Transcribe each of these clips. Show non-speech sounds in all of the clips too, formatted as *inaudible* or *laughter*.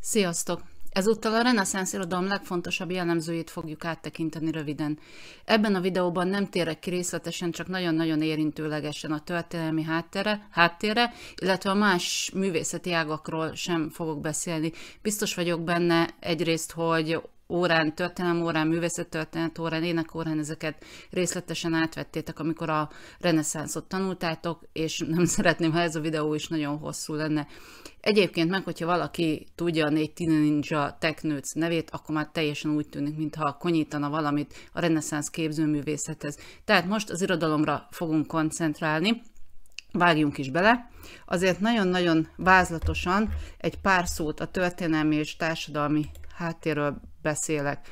Sziasztok! Ezúttal a reneszánsz irodalom legfontosabb jellemzőjét fogjuk áttekinteni röviden. Ebben a videóban nem térek ki részletesen, csak nagyon-nagyon érintőlegesen a történelmi háttere, háttérre, illetve a más művészeti ágakról sem fogok beszélni. Biztos vagyok benne egyrészt, hogy órán, történelem órán, történet órán, ének órán ezeket részletesen átvettétek, amikor a reneszánszot tanultátok, és nem *laughs* szeretném, ha ez a videó is nagyon hosszú lenne. Egyébként meg, hogyha valaki tudja a négy Ninja Technőc nevét, akkor már teljesen úgy tűnik, mintha konyítana valamit a reneszánsz képzőművészethez. Tehát most az irodalomra fogunk koncentrálni, vágjunk is bele. Azért nagyon-nagyon vázlatosan egy pár szót a történelmi és társadalmi háttérről beszélek.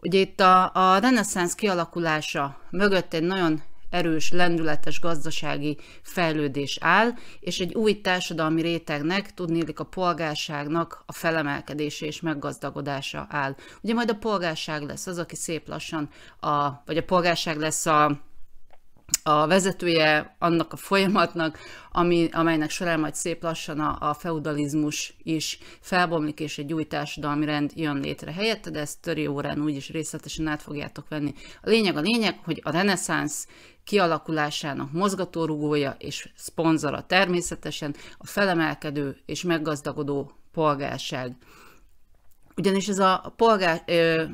Ugye itt a, a reneszánsz kialakulása mögött egy nagyon erős, lendületes gazdasági fejlődés áll, és egy új társadalmi rétegnek, tudnélik a polgárságnak a felemelkedése és meggazdagodása áll. Ugye majd a polgárság lesz az, aki szép lassan, a, vagy a polgárság lesz a a vezetője annak a folyamatnak, ami, amelynek során majd szép lassan a, a feudalizmus is felbomlik, és egy új társadalmi rend jön létre helyette, de ezt töri órán úgyis részletesen át fogjátok venni. A lényeg a lényeg, hogy a reneszánsz kialakulásának mozgatórugója és szponzora természetesen a felemelkedő és meggazdagodó polgárság. Ugyanis ez a polgár,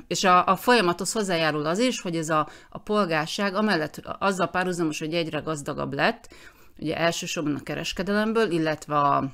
és a, a folyamathoz hozzájárul az is, hogy ez a, a polgárság amellett azzal párhuzamos, hogy egyre gazdagabb lett, ugye elsősorban a kereskedelemből, illetve a,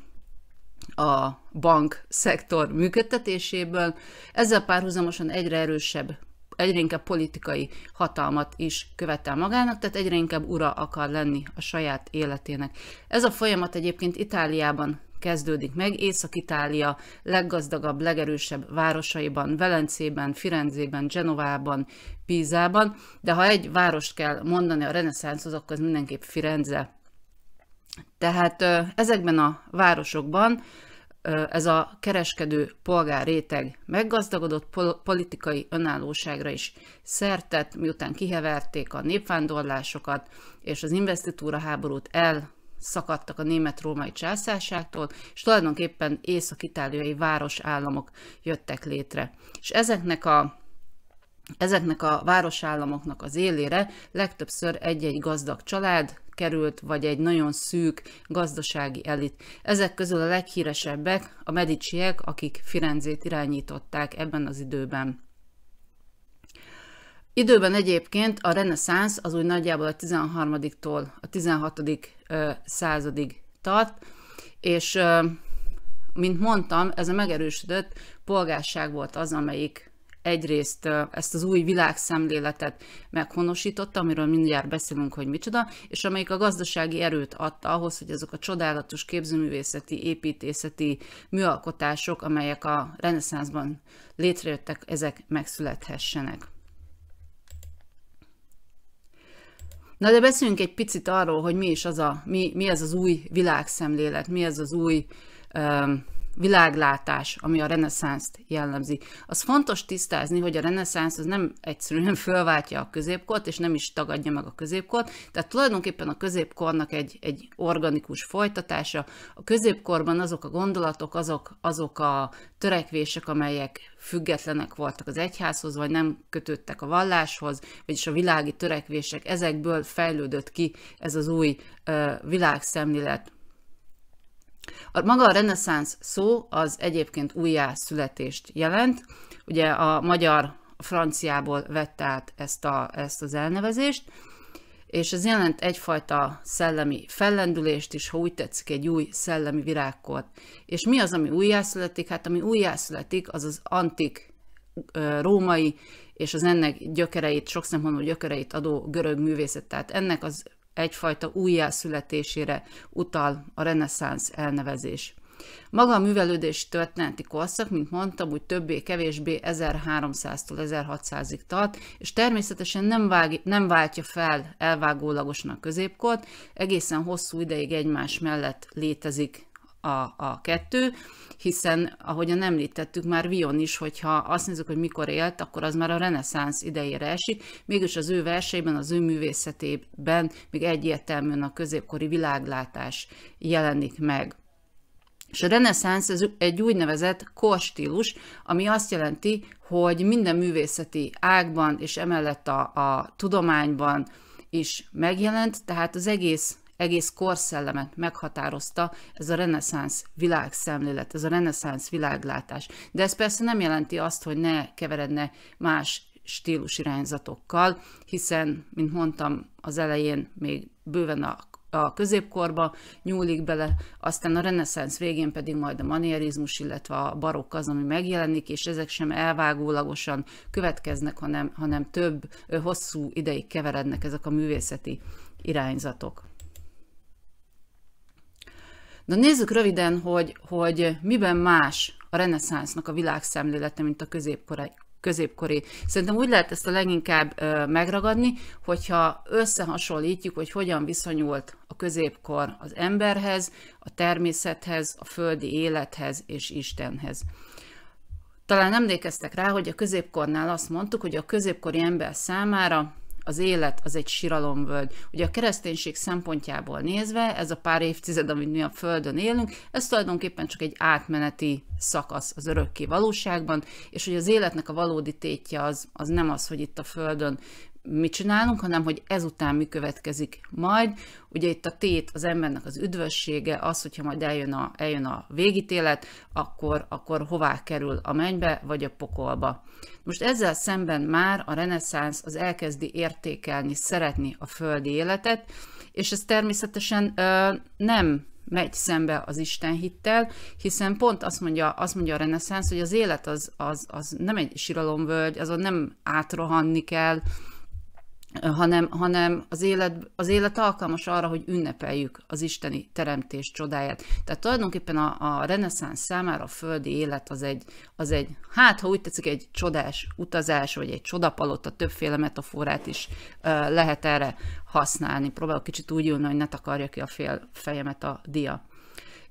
a bank szektor működtetéséből, ezzel párhuzamosan egyre erősebb, egyre inkább politikai hatalmat is követel magának, tehát egyre inkább ura akar lenni a saját életének. Ez a folyamat egyébként Itáliában kezdődik meg. Észak-Itália leggazdagabb, legerősebb városaiban, Velencében, Firenzében, Genovában, Pízában, de ha egy várost kell mondani a reneszánszhoz, akkor az mindenképp Firenze. Tehát ezekben a városokban ez a kereskedő polgár réteg meggazdagodott politikai önállóságra is szertett, miután kiheverték a népvándorlásokat, és az investitúra háborút el szakadtak a német-római császárságtól, és tulajdonképpen észak-itáliai városállamok jöttek létre. És ezeknek a Ezeknek a városállamoknak az élére legtöbbször egy-egy gazdag család került, vagy egy nagyon szűk gazdasági elit. Ezek közül a leghíresebbek a mediciek, akik Firenzét irányították ebben az időben. Időben egyébként a reneszánsz az úgy nagyjából a 13-tól a 16 századig tart, és mint mondtam, ez a megerősödött polgárság volt az, amelyik egyrészt ezt az új világszemléletet meghonosította, amiről mindjárt beszélünk, hogy micsoda, és amelyik a gazdasági erőt adta ahhoz, hogy azok a csodálatos képzőművészeti, építészeti műalkotások, amelyek a reneszánszban létrejöttek, ezek megszülethessenek. Na de beszéljünk egy picit arról, hogy mi is az a, mi, mi ez az új világszemlélet, mi ez az új um, világlátás, ami a reneszánszt jellemzi. Az fontos tisztázni, hogy a reneszánsz az nem egyszerűen *laughs* fölváltja a középkort, és nem is tagadja meg a középkort, tehát tulajdonképpen a középkornak egy, egy organikus folytatása. A középkorban azok a gondolatok, azok, azok a törekvések, amelyek függetlenek voltak az egyházhoz, vagy nem kötődtek a valláshoz, vagyis a világi törekvések, ezekből fejlődött ki ez az új világszemlélet. A maga a reneszánsz szó az egyébként újjászületést jelent. Ugye a magyar a franciából vette át ezt, a, ezt az elnevezést, és ez jelent egyfajta szellemi fellendülést is, ha úgy tetszik, egy új szellemi virágkort. És mi az, ami újjászületik? Hát ami újjászületik, az az antik római és az ennek gyökereit, sok szempontból gyökereit adó görög művészet. Tehát ennek az egyfajta újjászületésére utal a reneszánsz elnevezés. Maga a művelődés történeti korszak, mint mondtam, úgy többé-kevésbé 1300-tól 1600-ig tart, és természetesen nem, vág, nem váltja fel elvágólagosnak középkort, egészen hosszú ideig egymás mellett létezik a, a kettő, hiszen ahogyan említettük már Vion is, hogyha azt nézzük, hogy mikor élt, akkor az már a reneszánsz idejére esik, mégis az ő verseiben, az ő művészetében még egyértelműen a középkori világlátás jelenik meg. És a reneszánsz ez egy úgynevezett korstílus, ami azt jelenti, hogy minden művészeti ágban és emellett a, a tudományban is megjelent, tehát az egész egész korszellemet meghatározta ez a reneszánsz világszemlélet, ez a reneszánsz világlátás. De ez persze nem jelenti azt, hogy ne keveredne más stílus irányzatokkal, hiszen, mint mondtam az elején, még bőven a a középkorba nyúlik bele, aztán a reneszánsz végén pedig majd a manierizmus, illetve a barokk az, ami megjelenik, és ezek sem elvágólagosan következnek, hanem, hanem több hosszú ideig keverednek ezek a művészeti irányzatok. De nézzük röviden, hogy, hogy miben más a reneszánsznak a világszemlélete, mint a középkori, középkori. Szerintem úgy lehet ezt a leginkább ö, megragadni, hogyha összehasonlítjuk, hogy hogyan viszonyult a középkor az emberhez, a természethez, a földi élethez és Istenhez. Talán emlékeztek rá, hogy a középkornál azt mondtuk, hogy a középkori ember számára az élet az egy siralomvölgy. Ugye a kereszténység szempontjából nézve, ez a pár évtized, amit mi a Földön élünk, ez tulajdonképpen csak egy átmeneti szakasz az örökké valóságban, és hogy az életnek a valódi tétje az, az nem az, hogy itt a Földön mit csinálunk, hanem hogy ezután mi következik majd. Ugye itt a tét az embernek az üdvössége, az, hogyha majd eljön a, eljön a végítélet, akkor, akkor hová kerül a mennybe vagy a pokolba. Most ezzel szemben már a reneszánsz az elkezdi értékelni, szeretni a földi életet, és ez természetesen ö, nem megy szembe az Isten hittel, hiszen pont azt mondja, azt mondja a reneszánsz, hogy az élet az, az, az nem egy síralomvölgy, azon nem átrohanni kell, hanem, hanem az, élet, az élet alkalmas arra, hogy ünnepeljük az isteni teremtés csodáját. Tehát tulajdonképpen a, a reneszánsz számára a földi élet az egy, az egy, hát ha úgy tetszik, egy csodás utazás, vagy egy csodapalotta, többféle metaforát is uh, lehet erre használni. Próbálok kicsit úgy ülni, hogy ne takarja ki a fél fejemet a dia.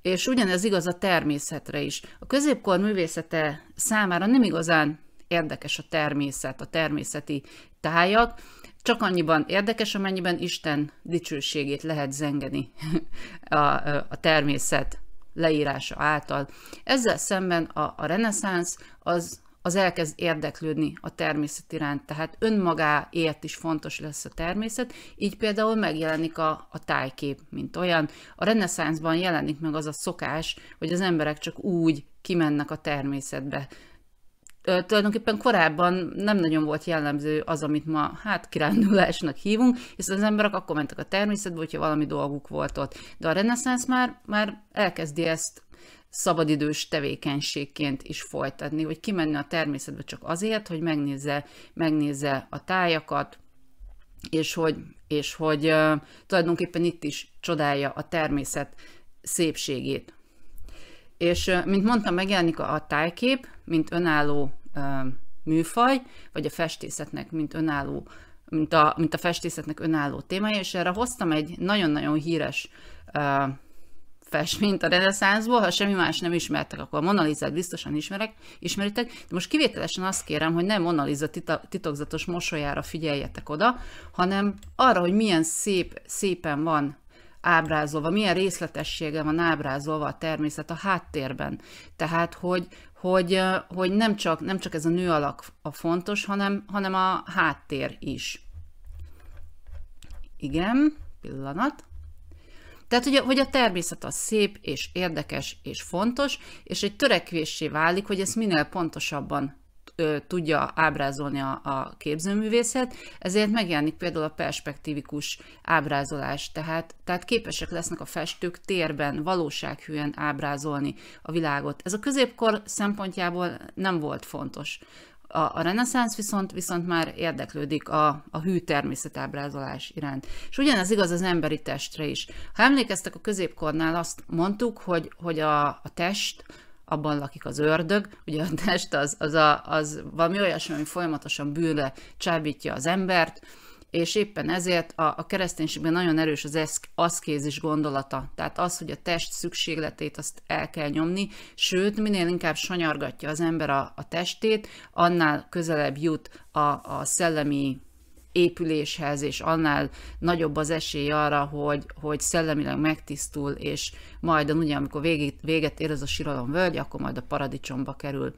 És ugyanez igaz a természetre is. A középkor művészete számára nem igazán érdekes a természet, a természeti tájak, csak annyiban érdekes, amennyiben Isten dicsőségét lehet zengeni *laughs* a, a természet leírása által. Ezzel szemben a, a reneszánsz az, az elkezd érdeklődni a természet iránt, tehát önmagáért is fontos lesz a természet, így például megjelenik a, a tájkép, mint olyan. A reneszánszban jelenik meg az a szokás, hogy az emberek csak úgy kimennek a természetbe, tulajdonképpen korábban nem nagyon volt jellemző az, amit ma hát kirándulásnak hívunk, hiszen az emberek akkor mentek a természetbe, hogyha valami dolguk volt ott. De a reneszánsz már, már elkezdi ezt szabadidős tevékenységként is folytatni, hogy kimenni a természetbe csak azért, hogy megnézze, megnézze a tájakat, és hogy, és hogy uh, tulajdonképpen itt is csodálja a természet szépségét, és mint mondtam, megjelenik a tájkép, mint önálló műfaj, vagy a festészetnek, mint önálló, mint a, mint a festészetnek önálló témája, és erre hoztam egy nagyon-nagyon híres uh, festményt a reneszánszból, ha semmi más nem ismertek, akkor a Monalizát biztosan ismerek, ismeritek, de most kivételesen azt kérem, hogy nem Monaliza titokzatos mosolyára figyeljetek oda, hanem arra, hogy milyen szép, szépen van ábrázolva, milyen részletessége van ábrázolva a természet a háttérben. Tehát, hogy, hogy, hogy nem, csak, nem csak ez a nő alak a fontos, hanem, hanem a háttér is. Igen, pillanat. Tehát, hogy a, hogy a természet az szép és érdekes és fontos, és egy törekvéssé válik, hogy ezt minél pontosabban ö, tudja ábrázolni a, a képzőművészet, ezért megjelenik például a perspektívikus ábrázolás, tehát, tehát képesek lesznek a festők térben valósághűen ábrázolni a világot. Ez a középkor szempontjából nem volt fontos. A, a reneszánsz viszont, viszont már érdeklődik a, a hű természetábrázolás iránt. És ugyanez igaz az emberi testre is. Ha emlékeztek, a középkornál azt mondtuk, hogy, hogy a, a test abban lakik az ördög, ugye a test az, az, a, az valami olyasmi, ami folyamatosan bűnre csábítja az embert, és éppen ezért a, a kereszténységben nagyon erős az aszkézis gondolata. Tehát az, hogy a test szükségletét azt el kell nyomni, sőt, minél inkább sanyargatja az ember a, a testét, annál közelebb jut a, a szellemi épüléshez, és annál nagyobb az esély arra, hogy, hogy szellemileg megtisztul, és majd ugye, amikor végét, véget ér ez a síralom völgy, akkor majd a paradicsomba kerül.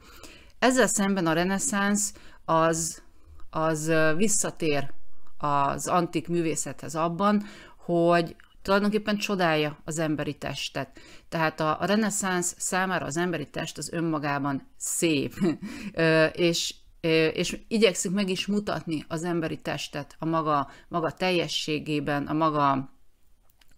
Ezzel szemben a reneszánsz az, az visszatér az antik művészethez abban, hogy tulajdonképpen csodálja az emberi testet. Tehát a, a reneszánsz számára az emberi test az önmagában szép, *laughs* és, és igyekszik meg is mutatni az emberi testet a maga, maga teljességében, a maga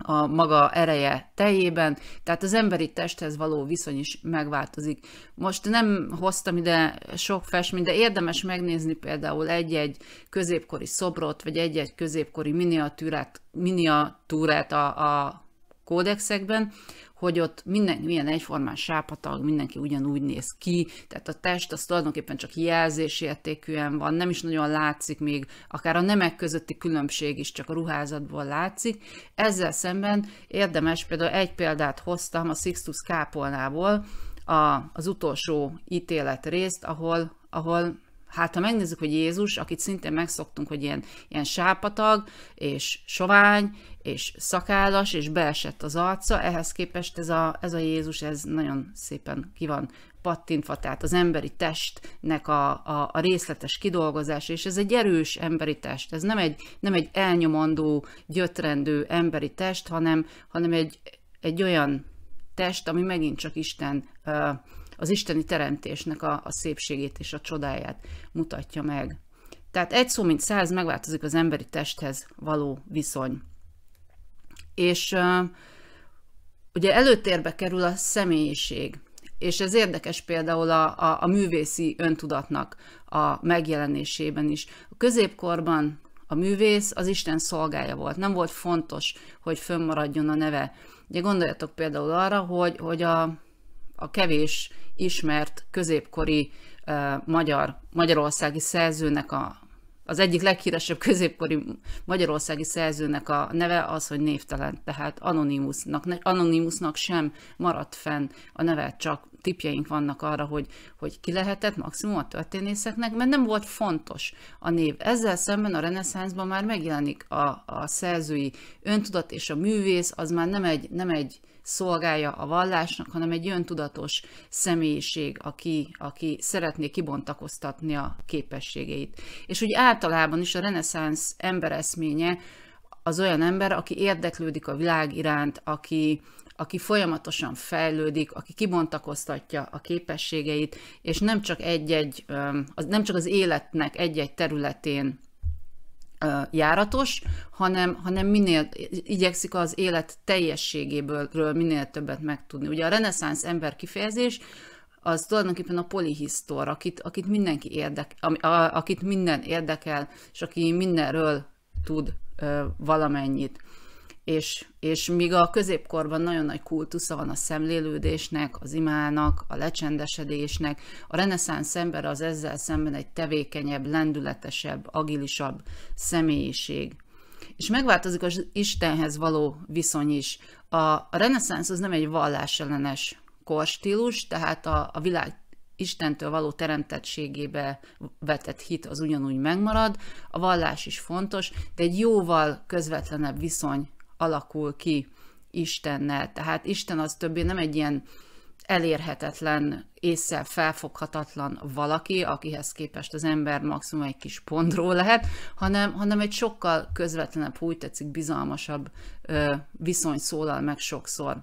a maga ereje teljében, tehát az emberi testhez való viszony is megváltozik. Most nem hoztam ide sok festményt, de érdemes megnézni például egy-egy középkori szobrot, vagy egy-egy középkori miniatúrát, miniatúrát a, a kódexekben, hogy ott mindenki milyen egyformán sápatag, mindenki ugyanúgy néz ki, tehát a test az tulajdonképpen csak értékűen van, nem is nagyon látszik még, akár a nemek közötti különbség is csak a ruházatból látszik. Ezzel szemben érdemes, például egy példát hoztam a Sixtus Kápolnából, a, az utolsó ítélet részt, ahol, ahol hát ha megnézzük, hogy Jézus, akit szintén megszoktunk, hogy ilyen, ilyen sápatag és sovány, és szakállas, és beesett az arca, ehhez képest ez a, ez a Jézus, ez nagyon szépen ki van pattintva, tehát az emberi testnek a, a, a részletes kidolgozása, és ez egy erős emberi test, ez nem egy, nem egy elnyomandó, gyötrendő emberi test, hanem, hanem egy, egy olyan test, ami megint csak Isten, az isteni teremtésnek a, a szépségét és a csodáját mutatja meg. Tehát egy szó, mint száz, megváltozik az emberi testhez való viszony. És ugye előtérbe kerül a személyiség, és ez érdekes például a, a, a művészi öntudatnak a megjelenésében is. A középkorban a művész az Isten szolgája volt, nem volt fontos, hogy fönnmaradjon a neve. Ugye gondoljatok például arra, hogy, hogy a, a kevés ismert középkori uh, magyar, magyarországi szerzőnek a az egyik leghíresebb középkori magyarországi szerzőnek a neve az, hogy névtelen, tehát anonimusnak, anonimusnak sem maradt fenn a neve, csak tipjeink vannak arra, hogy, hogy ki lehetett maximum a történészeknek, mert nem volt fontos a név. Ezzel szemben a reneszánszban már megjelenik a, a szerzői öntudat és a művész, az már nem egy, nem egy szolgálja a vallásnak, hanem egy öntudatos személyiség, aki, aki szeretné kibontakoztatni a képességeit. És úgy általában is a reneszánsz embereszménye az olyan ember, aki érdeklődik a világ iránt, aki, aki folyamatosan fejlődik, aki kibontakoztatja a képességeit, és nem csak egy-egy, nem csak az életnek egy-egy területén járatos, hanem, hanem minél igyekszik az élet teljességéből minél többet megtudni. Ugye a reneszánsz ember kifejezés az tulajdonképpen a polihisztor, akit, akit mindenki érdek, a, a, akit minden érdekel, és aki mindenről tud ö, valamennyit és, és míg a középkorban nagyon nagy kultusza van a szemlélődésnek, az imának, a lecsendesedésnek, a reneszánsz ember az ezzel szemben egy tevékenyebb, lendületesebb, agilisabb személyiség. És megváltozik az Istenhez való viszony is. A, a reneszánsz az nem egy vallásellenes korstílus, tehát a, a világ Istentől való teremtettségébe vetett hit az ugyanúgy megmarad, a vallás is fontos, de egy jóval közvetlenebb viszony alakul ki Istennel. Tehát Isten az többé nem egy ilyen elérhetetlen, észre felfoghatatlan valaki, akihez képest az ember maximum egy kis pondró lehet, hanem, hanem egy sokkal közvetlenebb, úgy tetszik, bizalmasabb ö, viszony szólal meg sokszor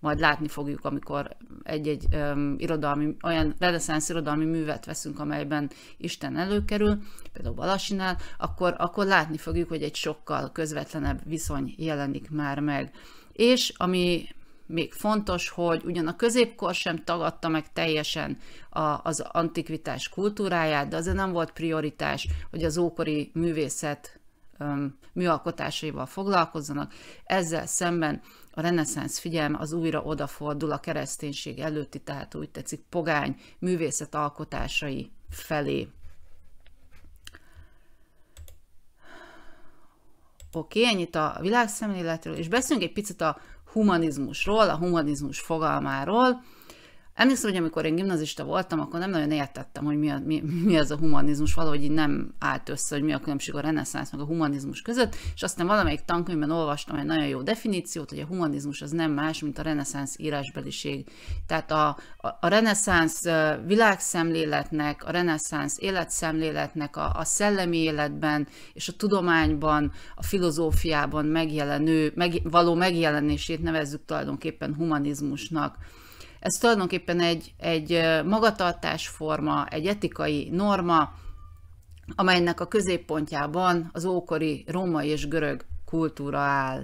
majd látni fogjuk, amikor egy-egy um, irodalmi, olyan reneszánsz irodalmi művet veszünk, amelyben Isten előkerül, például Balasinál, akkor, akkor látni fogjuk, hogy egy sokkal közvetlenebb viszony jelenik már meg. És ami még fontos, hogy ugyan a középkor sem tagadta meg teljesen a, az antikvitás kultúráját, de azért nem volt prioritás, hogy az ókori művészet műalkotásaival foglalkozzanak. Ezzel szemben a reneszánsz figyelme az újra odafordul a kereszténység előtti, tehát úgy tetszik, pogány művészet alkotásai felé. Oké, okay, ennyit a világszemléletről, és beszéljünk egy picit a humanizmusról, a humanizmus fogalmáról. Emlékszem, hogy amikor én gimnazista voltam, akkor nem nagyon értettem, hogy mi, a, mi, mi az a humanizmus, valahogy így nem állt össze, hogy mi a különbség a reneszánsz meg a humanizmus között, és aztán valamelyik tankönyvben olvastam egy nagyon jó definíciót, hogy a humanizmus az nem más, mint a reneszánsz írásbeliség. Tehát a, a, a reneszánsz világszemléletnek, a reneszánsz életszemléletnek, a, a szellemi életben és a tudományban, a filozófiában megjelenő, meg, való megjelenését nevezzük tulajdonképpen humanizmusnak. Ez tulajdonképpen egy, egy magatartásforma, egy etikai norma, amelynek a középpontjában az ókori római és görög kultúra áll.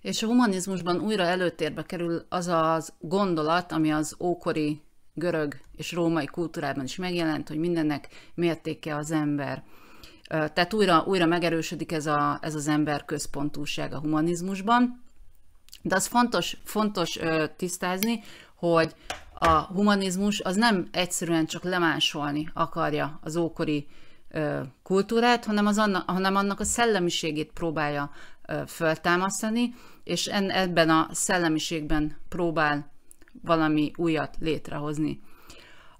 És a humanizmusban újra előtérbe kerül az az gondolat, ami az ókori görög és római kultúrában is megjelent, hogy mindennek mértéke az ember. Tehát újra, újra megerősödik ez, a, ez az ember központúság a humanizmusban. De az fontos, fontos tisztázni, hogy a humanizmus az nem egyszerűen csak lemásolni akarja az ókori kultúrát, hanem, az annak, hanem annak a szellemiségét próbálja föltámasztani, és en, ebben a szellemiségben próbál valami újat létrehozni.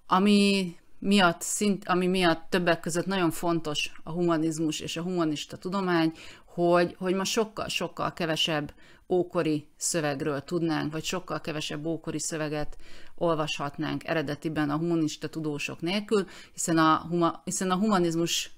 Ami miatt, szint, ami miatt többek között nagyon fontos a humanizmus és a humanista tudomány, hogy, hogy ma sokkal-sokkal kevesebb ókori szövegről tudnánk, vagy sokkal kevesebb ókori szöveget olvashatnánk eredetiben a humanista tudósok nélkül, hiszen a, huma, hiszen a humanizmus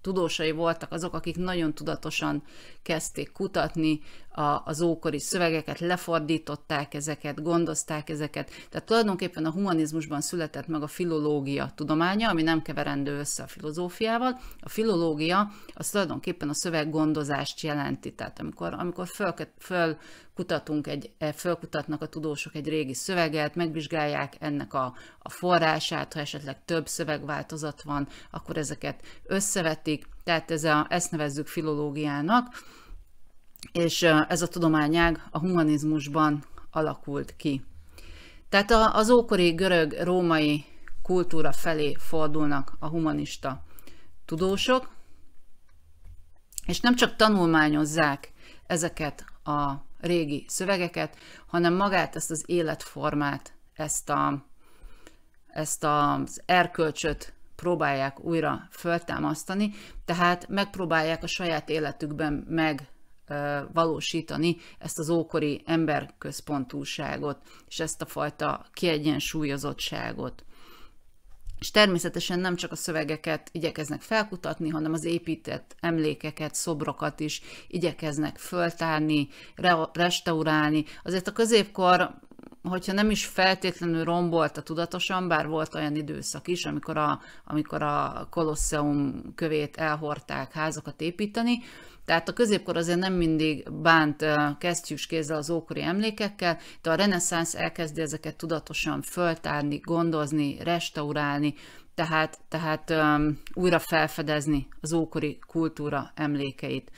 tudósai voltak azok, akik nagyon tudatosan kezdték kutatni a, az ókori szövegeket, lefordították ezeket, gondozták ezeket. Tehát tulajdonképpen a humanizmusban született meg a filológia tudománya, ami nem keverendő össze a filozófiával. A filológia az tulajdonképpen a szöveggondozást jelenti. Tehát amikor, amikor föl, föl kutatunk egy, e, fölkutatnak a tudósok egy régi szöveget, megvizsgálják ennek a, a forrását, ha esetleg több szövegváltozat van, akkor ezeket összevetik, tehát ez a, ezt nevezzük filológiának és ez a tudományág a humanizmusban alakult ki. Tehát az ókori görög-római kultúra felé fordulnak a humanista tudósok, és nem csak tanulmányozzák ezeket a régi szövegeket, hanem magát ezt az életformát, ezt, a, ezt az erkölcsöt próbálják újra föltámasztani, tehát megpróbálják a saját életükben meg valósítani ezt az ókori emberközpontúságot, és ezt a fajta kiegyensúlyozottságot. És természetesen nem csak a szövegeket igyekeznek felkutatni, hanem az épített emlékeket, szobrokat is igyekeznek föltárni, re- restaurálni. Azért a középkor hogyha nem is feltétlenül rombolta tudatosan, bár volt olyan időszak is, amikor a, amikor a Kolosseum kövét elhorták házakat építeni, tehát a középkor azért nem mindig bánt kesztyűs kézzel az ókori emlékekkel, de a reneszánsz elkezdi ezeket tudatosan föltárni, gondozni, restaurálni, tehát, tehát um, újra felfedezni az ókori kultúra emlékeit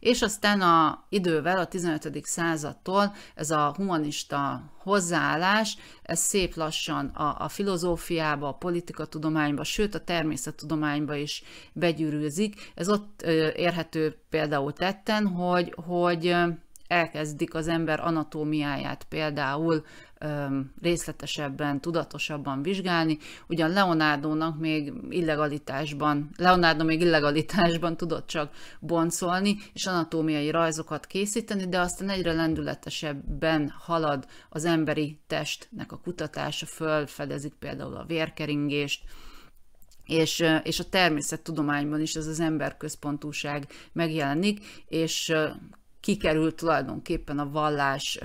és aztán a, idővel a 15. századtól ez a humanista hozzáállás, ez szép lassan a, a filozófiába, a politikatudományba, sőt a természettudományba is begyűrűzik. Ez ott érhető például tetten, hogy, hogy elkezdik az ember anatómiáját például részletesebben, tudatosabban vizsgálni. Ugyan Leonardónak még illegalitásban, Leonardo még illegalitásban tudott csak boncolni, és anatómiai rajzokat készíteni, de aztán egyre lendületesebben halad az emberi testnek a kutatása, fölfedezik például a vérkeringést, és, és a természettudományban is ez az emberközpontúság megjelenik, és kikerül tulajdonképpen a vallás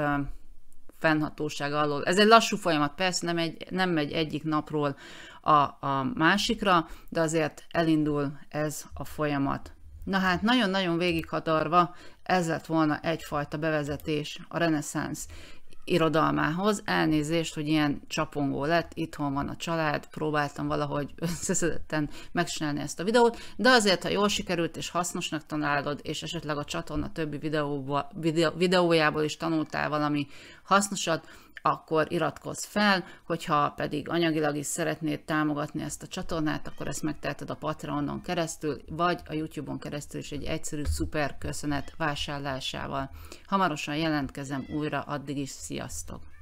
fennhatóság alól. Ez egy lassú folyamat, persze nem, egy, nem megy egyik napról a, a másikra, de azért elindul ez a folyamat. Na hát nagyon-nagyon végighatarva ez lett volna egyfajta bevezetés a reneszánsz irodalmához. Elnézést, hogy ilyen csapongó lett, itthon van a család, próbáltam valahogy *laughs* összeszedetten megcsinálni ezt a videót, de azért, ha jól sikerült és hasznosnak tanálod, és esetleg a csatorna többi videóba, videó, videójából is tanultál valami hasznosat, akkor iratkozz fel, hogyha pedig anyagilag is szeretnéd támogatni ezt a csatornát, akkor ezt megteheted a Patreonon keresztül, vagy a YouTube-on keresztül is egy egyszerű szuper köszönet vásárlásával. Hamarosan jelentkezem újra, addig is sziasztok!